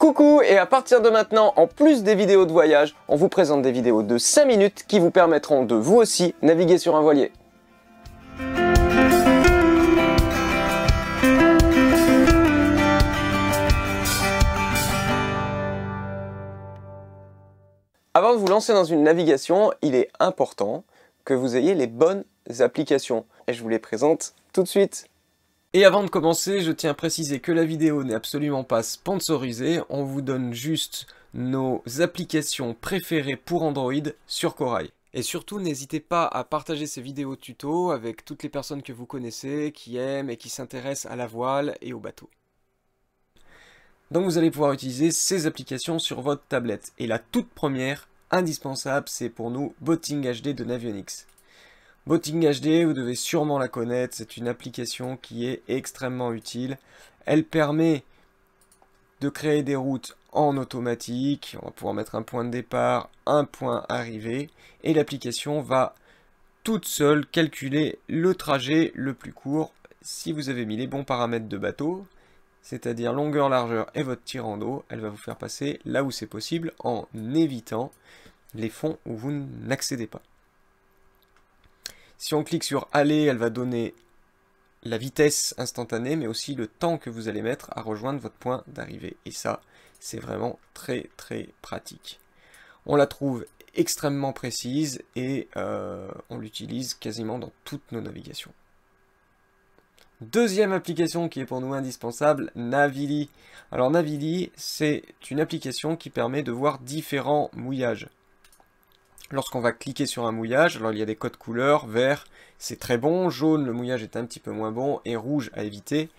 Coucou et à partir de maintenant, en plus des vidéos de voyage, on vous présente des vidéos de 5 minutes qui vous permettront de vous aussi naviguer sur un voilier. Avant de vous lancer dans une navigation, il est important que vous ayez les bonnes applications. Et je vous les présente tout de suite. Et avant de commencer, je tiens à préciser que la vidéo n'est absolument pas sponsorisée, on vous donne juste nos applications préférées pour Android sur Corail. Et surtout, n'hésitez pas à partager ces vidéos tuto avec toutes les personnes que vous connaissez, qui aiment et qui s'intéressent à la voile et au bateau. Donc vous allez pouvoir utiliser ces applications sur votre tablette. Et la toute première, indispensable, c'est pour nous Botting HD de Navionics. Botting HD, vous devez sûrement la connaître, c'est une application qui est extrêmement utile. Elle permet de créer des routes en automatique, on va pouvoir mettre un point de départ, un point arrivé, et l'application va toute seule calculer le trajet le plus court si vous avez mis les bons paramètres de bateau, c'est-à-dire longueur, largeur et votre tirant d'eau, elle va vous faire passer là où c'est possible en évitant les fonds où vous n'accédez pas. Si on clique sur aller, elle va donner la vitesse instantanée, mais aussi le temps que vous allez mettre à rejoindre votre point d'arrivée. Et ça, c'est vraiment très très pratique. On la trouve extrêmement précise et euh, on l'utilise quasiment dans toutes nos navigations. Deuxième application qui est pour nous indispensable, Navili. Alors Navili, c'est une application qui permet de voir différents mouillages lorsqu'on va cliquer sur un mouillage, alors il y a des codes couleurs, vert c'est très bon, jaune le mouillage est un petit peu moins bon, et rouge à éviter.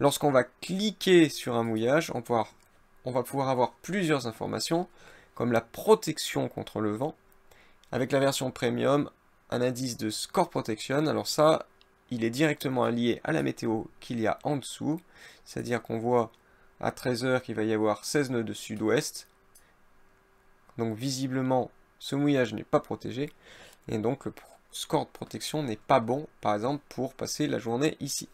Lorsqu'on va cliquer sur un mouillage, on, va pouvoir avoir plusieurs informations, comme la protection contre le vent, avec la version premium, un indice de score protection, alors ça, il est directement lié à la météo qu'il y a en dessous, c'est-à-dire qu'on voit à 13h qu'il va y avoir 16 nœuds de sud-ouest, donc visiblement ce mouillage n'est pas protégé et donc le score de protection n'est pas bon, par exemple, pour passer la journée ici.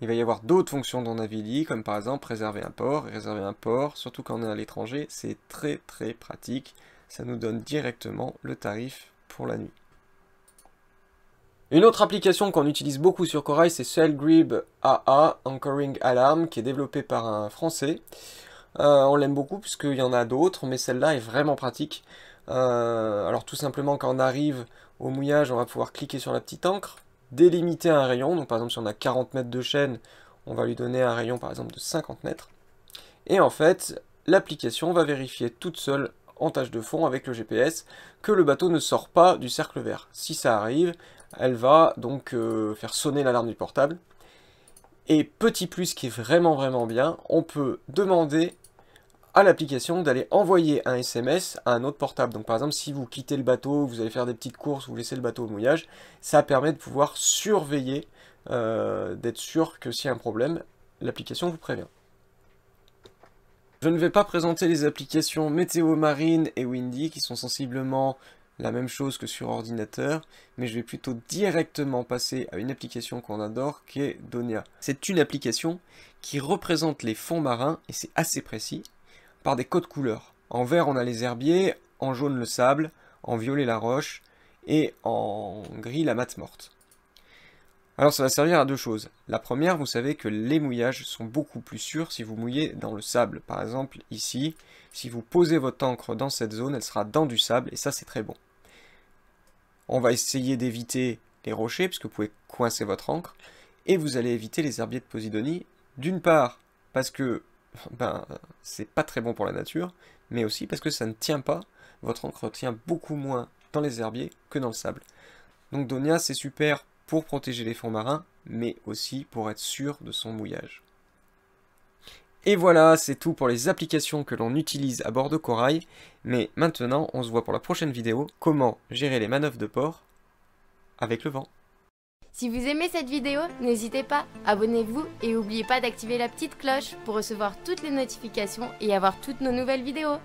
Il va y avoir d'autres fonctions dans Navili, comme par exemple réserver un port. réserver un port, surtout quand on est à l'étranger, c'est très très pratique. Ça nous donne directement le tarif pour la nuit. Une autre application qu'on utilise beaucoup sur Corail, c'est Grib AA, Anchoring Alarm, qui est développée par un Français. Euh, on l'aime beaucoup puisqu'il y en a d'autres, mais celle-là est vraiment pratique. Euh, alors tout simplement quand on arrive au mouillage, on va pouvoir cliquer sur la petite encre, délimiter un rayon. Donc par exemple si on a 40 mètres de chaîne, on va lui donner un rayon par exemple de 50 mètres. Et en fait, l'application va vérifier toute seule en tâche de fond avec le GPS que le bateau ne sort pas du cercle vert. Si ça arrive, elle va donc euh, faire sonner l'alarme du portable. Et petit plus qui est vraiment vraiment bien, on peut demander à l'application d'aller envoyer un SMS à un autre portable. Donc par exemple, si vous quittez le bateau, vous allez faire des petites courses, vous laissez le bateau au mouillage, ça permet de pouvoir surveiller, euh, d'être sûr que s'il y a un problème, l'application vous prévient. Je ne vais pas présenter les applications Météo Marine et Windy qui sont sensiblement la même chose que sur ordinateur, mais je vais plutôt directement passer à une application qu'on adore qui est Donia. C'est une application qui représente les fonds marins, et c'est assez précis, par des codes couleurs. En vert, on a les herbiers, en jaune, le sable, en violet, la roche, et en gris, la mate morte. Alors ça va servir à deux choses. La première, vous savez que les mouillages sont beaucoup plus sûrs si vous mouillez dans le sable. Par exemple, ici, si vous posez votre encre dans cette zone, elle sera dans du sable, et ça c'est très bon. On va essayer d'éviter les rochers, puisque vous pouvez coincer votre encre, et vous allez éviter les herbiers de Posidonie, d'une part, parce que ben, c'est pas très bon pour la nature, mais aussi parce que ça ne tient pas, votre encre tient beaucoup moins dans les herbiers que dans le sable. Donc Donia, c'est super pour protéger les fonds marins, mais aussi pour être sûr de son mouillage. Et voilà, c'est tout pour les applications que l'on utilise à bord de corail, mais maintenant on se voit pour la prochaine vidéo, comment gérer les manœuvres de port avec le vent. Si vous aimez cette vidéo, n'hésitez pas, abonnez-vous et n'oubliez pas d'activer la petite cloche pour recevoir toutes les notifications et avoir toutes nos nouvelles vidéos.